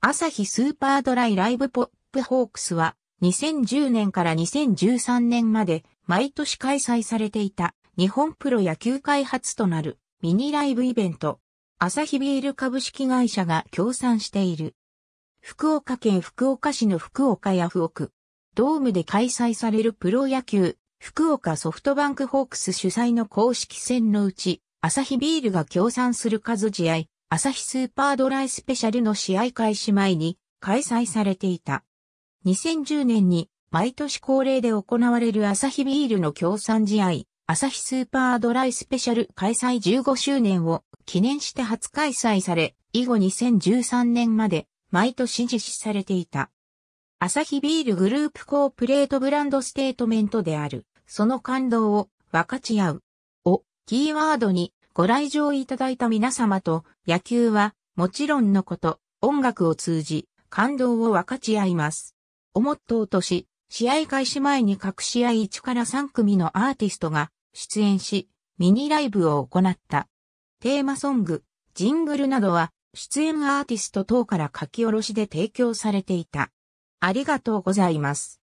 アサヒスーパードライライブポップホークスは2010年から2013年まで毎年開催されていた日本プロ野球開発となるミニライブイベントアサヒビール株式会社が協賛している福岡県福岡市の福岡ヤフオクドームで開催されるプロ野球福岡ソフトバンクホークス主催の公式戦のうちアサヒビールが協賛する数試合朝日スーパードライスペシャルの試合開始前に開催されていた。2010年に毎年恒例で行われる朝日ビールの協賛試合、朝日スーパードライスペシャル開催15周年を記念して初開催され、以後2013年まで毎年実施されていた。朝日ビールグループコープレートブランドステートメントである、その感動を分かち合う。をキーワードにご来場いただいた皆様と野球はもちろんのこと音楽を通じ感動を分かち合います。おもっと落とし、試合開始前に各試合1から3組のアーティストが出演し、ミニライブを行った。テーマソング、ジングルなどは出演アーティスト等から書き下ろしで提供されていた。ありがとうございます。